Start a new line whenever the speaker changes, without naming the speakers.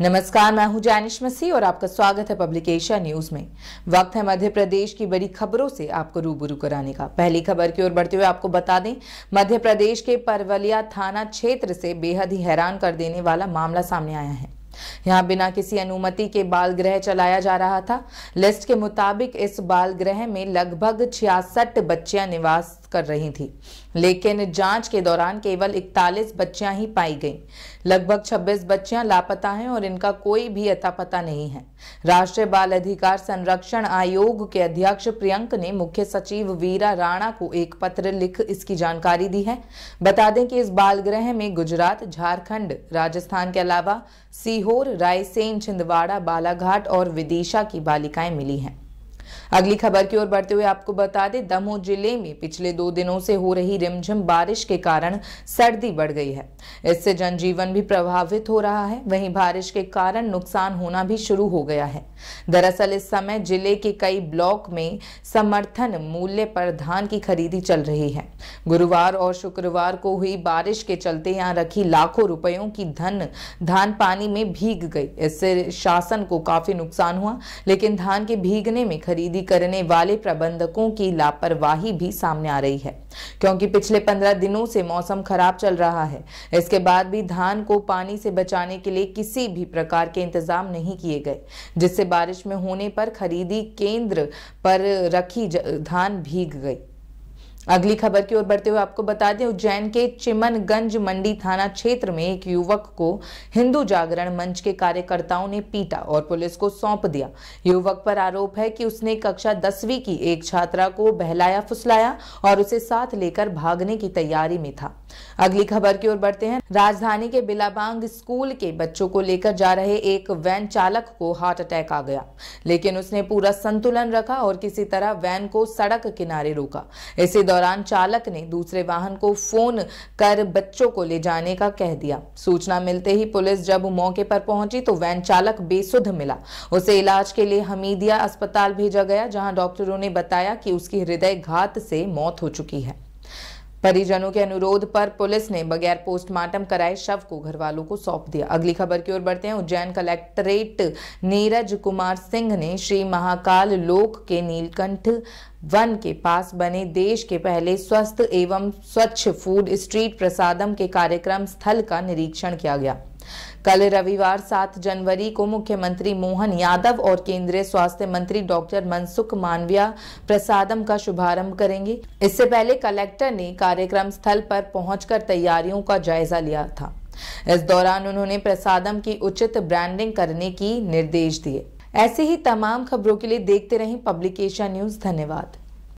नमस्कार मैं हूं जैनिश मसीह और आपका स्वागत है पब्लिक एशिया न्यूज में वक्त है मध्य प्रदेश की बड़ी खबरों से आपको रूबरू कराने का पहली खबर की ओर बढ़ते हुए आपको बता दें मध्य प्रदेश के परवलिया थाना क्षेत्र से बेहद ही हैरान कर देने वाला मामला सामने आया है यहाँ बिना किसी अनुमति के बाल ग्रह चलाया जा रहा था लिस्ट के मुताबिक इस बाल ग्रह में लगभग छियासठ बच्चियां निवास कर रही थी लेकिन जांच के दौरान केवल 41 बच्चियां ही पाई गईं। लगभग 26 बच्चियां लापता हैं और इनका कोई भी अता पता नहीं है राष्ट्रीय बाल अधिकार संरक्षण आयोग के अध्यक्ष प्रियंक ने मुख्य सचिव वीरा राणा को एक पत्र लिख इसकी जानकारी दी है बता दें कि इस बाल गृह में गुजरात झारखंड राजस्थान के अलावा सीहोर रायसेन छिंदवाड़ा बालाघाट और विदिशा की बालिकाएं मिली हैं अगली खबर की ओर बढ़ते हुए आपको बता दें दमोह जिले में पिछले दो दिनों से हो रही रिमझिम बारिश के कारण सर्दी बढ़ गई है इससे जनजीवन भी प्रभावित हो रहा है वहीं बारिश के कारण नुकसान होना भी शुरू हो गया है दरअसल इस समय जिले के कई ब्लॉक में समर्थन मूल्य पर धान की खरीदी चल रही है गुरुवार और शुक्रवार को हुई बारिश के चलते यहाँ रखी लाखों रुपयों की धन धान पानी में भीग गई इससे शासन को काफी नुकसान हुआ लेकिन धान के भीगने में खरीदी करने वाले प्रबंधकों की लापरवाही भी सामने आ रही है क्योंकि पिछले पंद्रह दिनों से मौसम खराब चल रहा है इसके बाद भी धान को पानी से बचाने के लिए किसी भी प्रकार के इंतजाम नहीं किए गए जिससे बारिश में होने पर खरीदी केंद्र पर रखी धान भीग गई अगली खबर की ओर बढ़ते हुए आपको बता दें उज्जैन के चिमनगंज मंडी थाना क्षेत्र में एक युवक को हिंदू जागरण मंच के कार्यकर्ताओं ने पीटा और पुलिस को सौंप दिया युवक पर आरोप है कि उसने कक्षा दसवीं की एक छात्रा को बहलाया फुसलाया और उसे साथ लेकर भागने की तैयारी में था अगली खबर की ओर बढ़ते हैं राजधानी के बिलाबांग स्कूल के बच्चों को लेकर जा रहे एक वैन चालक को हार्ट अटैक आ गया लेकिन उसने पूरा संतुलन रखा और किसी तरह वैन को सड़क किनारे रोका इसी दौरान चालक ने दूसरे वाहन को फोन कर बच्चों को ले जाने का कह दिया सूचना मिलते ही पुलिस जब मौके पर पहुंची तो वैन चालक बेसुध मिला उसे इलाज के लिए हमीदिया अस्पताल भेजा गया जहां डॉक्टरों ने बताया कि उसकी हृदय घात से मौत हो चुकी है परिजनों के अनुरोध पर पुलिस ने बगैर पोस्टमार्टम कराए शव को घर वालों को सौंप दिया अगली खबर की ओर बढ़ते हैं उज्जैन कलेक्ट्रेट नीरज कुमार सिंह ने श्री महाकाल लोक के नीलकंठ वन के पास बने देश के पहले स्वस्थ एवं स्वच्छ फूड स्ट्रीट प्रसादम के कार्यक्रम स्थल का निरीक्षण किया गया कल रविवार 7 जनवरी को मुख्यमंत्री मोहन यादव और केंद्रीय स्वास्थ्य मंत्री डॉक्टर मनसुख मानविया प्रसादम का शुभारंभ करेंगे इससे पहले कलेक्टर ने कार्यक्रम स्थल पर पहुंचकर तैयारियों का जायजा लिया था इस दौरान उन्होंने प्रसादम की उचित ब्रांडिंग करने की निर्देश दिए ऐसे ही तमाम खबरों के लिए देखते रहें पब्लिकेशन न्यूज धन्यवाद